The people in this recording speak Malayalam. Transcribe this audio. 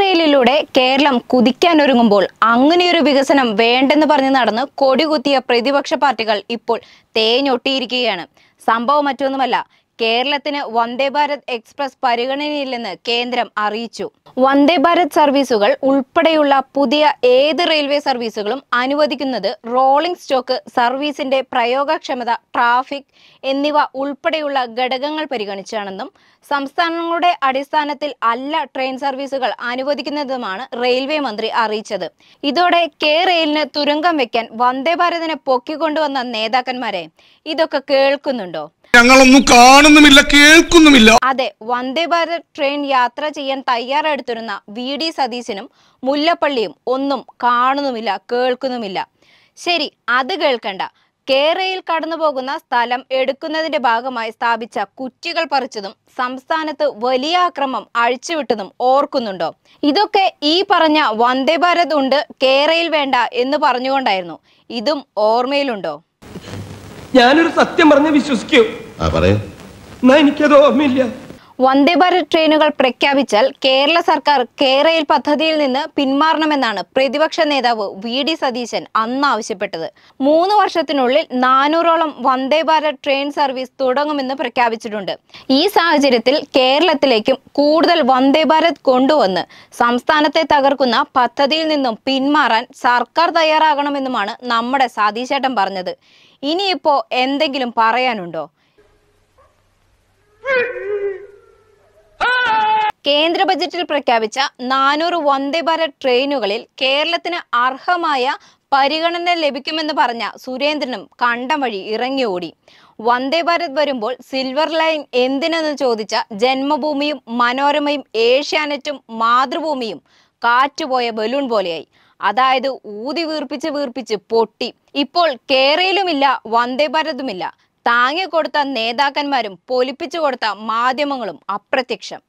റെയിലിലൂടെ കേരളം കുതിക്കാനൊരുങ്ങുമ്പോൾ അങ്ങനെയൊരു വികസനം വേണ്ടെന്ന് പറഞ്ഞ് നടന്ന് കൊടികുത്തിയ പ്രതിപക്ഷ പാർട്ടികൾ ഇപ്പോൾ തേഞ്ഞൊട്ടിയിരിക്കുകയാണ് സംഭവം മറ്റൊന്നുമല്ല കേരളത്തിന് വന്ദേ ഭാരത് എക്സ്പ്രസ് പരിഗണനയില്ലെന്ന് കേന്ദ്രം അറിയിച്ചു വന്ദേ ഭാരത് സർവീസുകൾ ഉൾപ്പെടെയുള്ള പുതിയ ഏത് റെയിൽവേ സർവീസുകളും അനുവദിക്കുന്നത് റോളിംഗ് സ്റ്റോക്ക് സർവീസിന്റെ പ്രയോഗക്ഷമത ട്രാഫിക് എന്നിവ ഉൾപ്പെടെയുള്ള ഘടകങ്ങൾ പരിഗണിച്ചാണെന്നും സംസ്ഥാനങ്ങളുടെ അടിസ്ഥാനത്തിൽ അല്ല ട്രെയിൻ സർവീസുകൾ അനുവദിക്കുന്നതുമാണ് റെയിൽവേ മന്ത്രി അറിയിച്ചത് ഇതോടെ കെ റെയിലിന് തുരങ്കം വെക്കാൻ വന്ദേ ഭാരതിനെ പൊക്കിക്കൊണ്ടുവന്ന നേതാക്കന്മാരെ ഇതൊക്കെ കേൾക്കുന്നുണ്ടോ ഞങ്ങളൊന്നും കാണുന്നുമില്ല കേൾക്കുന്നുമില്ല അതെ വന്ദേ ഭാരത് ട്രെയിൻ യാത്ര ചെയ്യാൻ തയ്യാറെടുത്തിരുന്ന വി ഡി സതീശനും മുല്ലപ്പള്ളിയും ഒന്നും കാണുന്നുമില്ല കേൾക്കുന്നുമില്ല ശരി അത് കേൾക്കണ്ട കേരയിൽ കടന്നുപോകുന്ന സ്ഥലം എടുക്കുന്നതിന്റെ ഭാഗമായി സ്ഥാപിച്ച കുറ്റികൾ പറിച്ചതും സംസ്ഥാനത്ത് വലിയ അക്രമം അഴിച്ചുവിട്ടതും ഓർക്കുന്നുണ്ടോ ഇതൊക്കെ ഈ പറഞ്ഞ വന്ദേ ഭാരത് ഉണ്ട് കേരയിൽ വേണ്ട എന്ന് പറഞ്ഞുകൊണ്ടായിരുന്നു ഇതും ഓർമ്മയിലുണ്ടോ ഞാനൊരു സത്യം പറഞ്ഞ് വിശ്വസിക്കൂ എന്നാ എനിക്കത് ഓർമ്മയില്ല വന്ദേ ഭാരത് ട്രെയിനുകൾ പ്രഖ്യാപിച്ചാൽ കേരള സർക്കാർ കേരയിൽ പദ്ധതിയിൽ നിന്ന് പിന്മാറണമെന്നാണ് പ്രതിപക്ഷ നേതാവ് വി ഡി സതീശൻ അന്ന് ആവശ്യപ്പെട്ടത് മൂന്ന് വർഷത്തിനുള്ളിൽ നാനൂറോളം വന്ദേ ഭാരത് ട്രെയിൻ സർവീസ് തുടങ്ങുമെന്ന് പ്രഖ്യാപിച്ചിട്ടുണ്ട് ഈ സാഹചര്യത്തിൽ കേരളത്തിലേക്കും കൂടുതൽ വന്ദേ ഭാരത് കൊണ്ടുവന്ന് സംസ്ഥാനത്തെ തകർക്കുന്ന പദ്ധതിയിൽ നിന്നും പിന്മാറാൻ സർക്കാർ തയ്യാറാകണമെന്നുമാണ് നമ്മുടെ സതീശേട്ടൻ പറഞ്ഞത് ഇനിയിപ്പോ എന്തെങ്കിലും പറയാനുണ്ടോ കേന്ദ്ര ബജറ്റിൽ പ്രഖ്യാപിച്ച നാനൂറ് വന്ദേ ഭാരത് ട്രെയിനുകളിൽ കേരളത്തിന് അർഹമായ പരിഗണന ലഭിക്കുമെന്ന് പറഞ്ഞ സുരേന്ദ്രനും കണ്ടം വഴി ഇറങ്ങി ഓടി വന്ദേ ഭാരത് വരുമ്പോൾ സിൽവർ ലൈൻ എന്തിനെന്ന് ചോദിച്ച ജന്മഭൂമിയും മനോരമയും ഏഷ്യാനെറ്റും മാതൃഭൂമിയും കാറ്റുപോയ ബലൂൺ പോലെയായി അതായത് ഊതി വീർപ്പിച്ച് വീർപ്പിച്ച് പൊട്ടി ഇപ്പോൾ കേരയിലുമില്ല വന്ദേ ഭാരതുമില്ല താങ്ങിക്കൊടുത്ത നേതാക്കന്മാരും പൊലിപ്പിച്ചു കൊടുത്ത മാധ്യമങ്ങളും അപ്രത്യക്ഷം